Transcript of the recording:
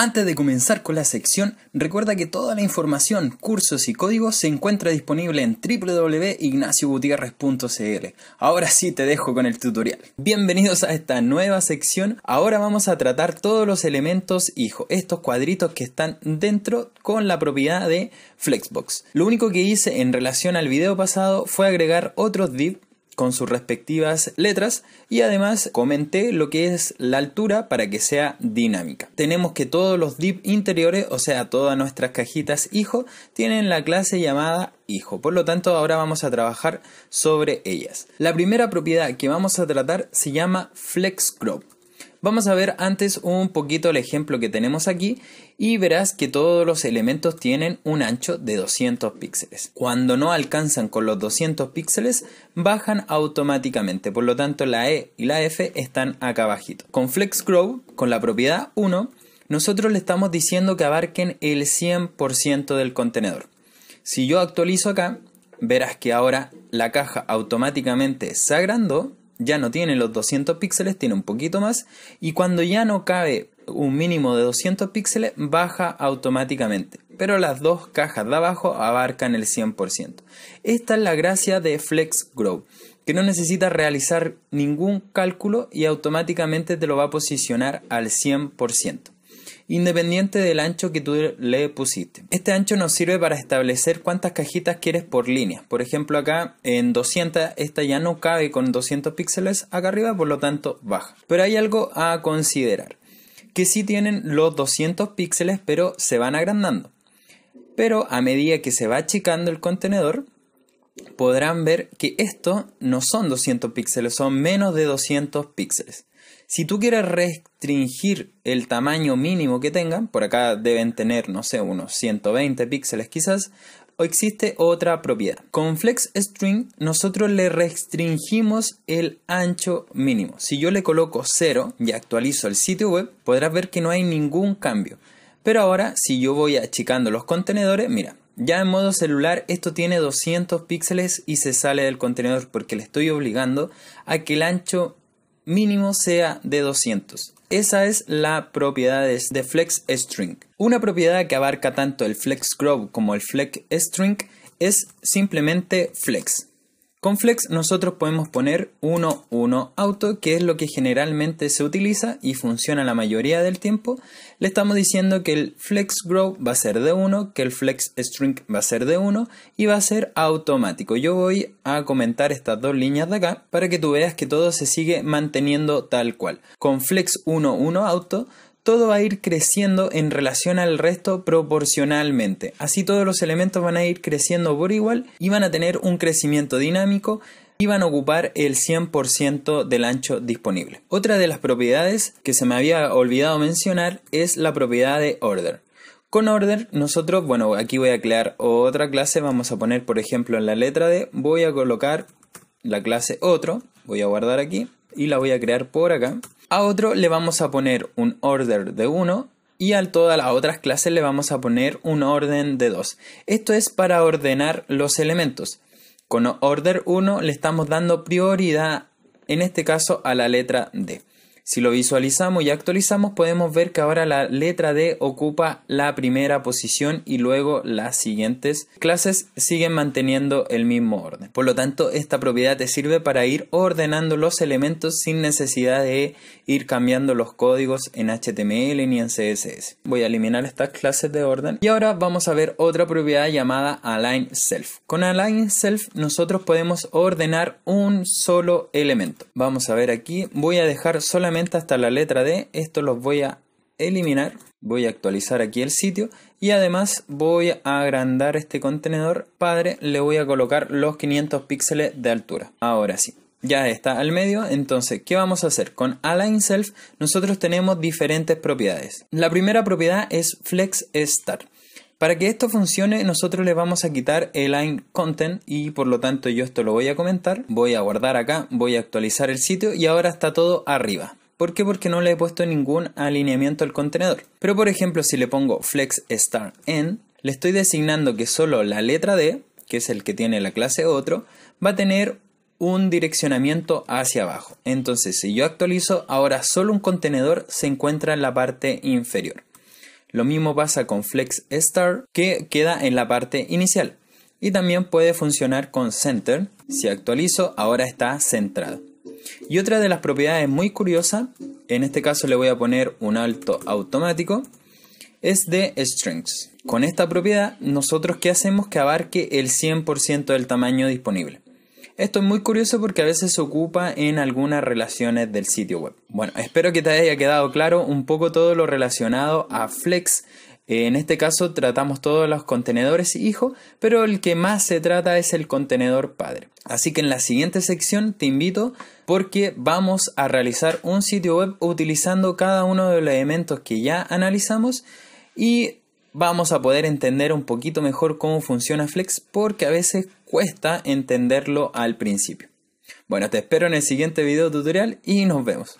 Antes de comenzar con la sección, recuerda que toda la información, cursos y códigos se encuentra disponible en www.ignaciogutierrez.cl. Ahora sí te dejo con el tutorial. Bienvenidos a esta nueva sección. Ahora vamos a tratar todos los elementos hijo, estos cuadritos que están dentro con la propiedad de Flexbox. Lo único que hice en relación al video pasado fue agregar otros div con sus respectivas letras y además comenté lo que es la altura para que sea dinámica. Tenemos que todos los div interiores, o sea, todas nuestras cajitas hijo, tienen la clase llamada hijo. Por lo tanto, ahora vamos a trabajar sobre ellas. La primera propiedad que vamos a tratar se llama FlexCrop. Vamos a ver antes un poquito el ejemplo que tenemos aquí y verás que todos los elementos tienen un ancho de 200 píxeles. Cuando no alcanzan con los 200 píxeles, bajan automáticamente, por lo tanto la E y la F están acá abajito. Con FlexGrow, con la propiedad 1, nosotros le estamos diciendo que abarquen el 100% del contenedor. Si yo actualizo acá, verás que ahora la caja automáticamente se agrandó ya no tiene los 200 píxeles, tiene un poquito más, y cuando ya no cabe un mínimo de 200 píxeles, baja automáticamente. Pero las dos cajas de abajo abarcan el 100%. Esta es la gracia de Flex Grow, que no necesita realizar ningún cálculo y automáticamente te lo va a posicionar al 100% independiente del ancho que tú le pusiste. Este ancho nos sirve para establecer cuántas cajitas quieres por línea. Por ejemplo, acá en 200, esta ya no cabe con 200 píxeles acá arriba, por lo tanto baja. Pero hay algo a considerar, que sí tienen los 200 píxeles, pero se van agrandando. Pero a medida que se va achicando el contenedor, podrán ver que esto no son 200 píxeles, son menos de 200 píxeles. Si tú quieres restringir el tamaño mínimo que tengan, por acá deben tener, no sé, unos 120 píxeles quizás, o existe otra propiedad. Con Flex String nosotros le restringimos el ancho mínimo. Si yo le coloco 0 y actualizo el sitio web, podrás ver que no hay ningún cambio. Pero ahora, si yo voy achicando los contenedores, mira, ya en modo celular esto tiene 200 píxeles y se sale del contenedor porque le estoy obligando a que el ancho mínimo sea de 200. Esa es la propiedad de flex string. Una propiedad que abarca tanto el flex grow como el flex string es simplemente flex. Con flex nosotros podemos poner 1-1 auto, que es lo que generalmente se utiliza y funciona la mayoría del tiempo. Le estamos diciendo que el flex grow va a ser de 1, que el flex string va a ser de 1 y va a ser automático. Yo voy a comentar estas dos líneas de acá para que tú veas que todo se sigue manteniendo tal cual. Con flex 1-1 auto todo va a ir creciendo en relación al resto proporcionalmente. Así todos los elementos van a ir creciendo por igual y van a tener un crecimiento dinámico y van a ocupar el 100% del ancho disponible. Otra de las propiedades que se me había olvidado mencionar es la propiedad de order. Con order nosotros, bueno, aquí voy a crear otra clase, vamos a poner por ejemplo en la letra D, voy a colocar la clase otro, voy a guardar aquí y la voy a crear por acá a otro le vamos a poner un order de 1 y a todas las otras clases le vamos a poner un orden de 2. Esto es para ordenar los elementos. Con order 1 le estamos dando prioridad, en este caso, a la letra D. Si lo visualizamos y actualizamos podemos ver que ahora la letra D ocupa la primera posición y luego las siguientes clases siguen manteniendo el mismo orden. Por lo tanto, esta propiedad te sirve para ir ordenando los elementos sin necesidad de ir cambiando los códigos en HTML ni en CSS. Voy a eliminar estas clases de orden y ahora vamos a ver otra propiedad llamada align self. Con align self nosotros podemos ordenar un solo elemento. Vamos a ver aquí, voy a dejar solamente hasta la letra D. Esto los voy a eliminar. Voy a actualizar aquí el sitio y además voy a agrandar este contenedor padre. Le voy a colocar los 500 píxeles de altura. Ahora sí. Ya está al medio, entonces, ¿qué vamos a hacer? Con Align Self nosotros tenemos diferentes propiedades. La primera propiedad es Flex Start. Para que esto funcione, nosotros le vamos a quitar el line content y por lo tanto yo esto lo voy a comentar. Voy a guardar acá, voy a actualizar el sitio y ahora está todo arriba. ¿Por qué? Porque no le he puesto ningún alineamiento al contenedor. Pero por ejemplo, si le pongo flex star end, le estoy designando que solo la letra D, que es el que tiene la clase otro, va a tener un direccionamiento hacia abajo. Entonces, si yo actualizo, ahora solo un contenedor se encuentra en la parte inferior. Lo mismo pasa con flex star, que queda en la parte inicial. Y también puede funcionar con center. Si actualizo, ahora está centrado. Y otra de las propiedades muy curiosas, en este caso le voy a poner un alto automático, es de strings. Con esta propiedad, nosotros qué hacemos que abarque el 100% del tamaño disponible. Esto es muy curioso porque a veces se ocupa en algunas relaciones del sitio web. Bueno, espero que te haya quedado claro un poco todo lo relacionado a Flex en este caso tratamos todos los contenedores hijo, pero el que más se trata es el contenedor padre. Así que en la siguiente sección te invito porque vamos a realizar un sitio web utilizando cada uno de los elementos que ya analizamos y vamos a poder entender un poquito mejor cómo funciona Flex porque a veces cuesta entenderlo al principio. Bueno, te espero en el siguiente video tutorial y nos vemos.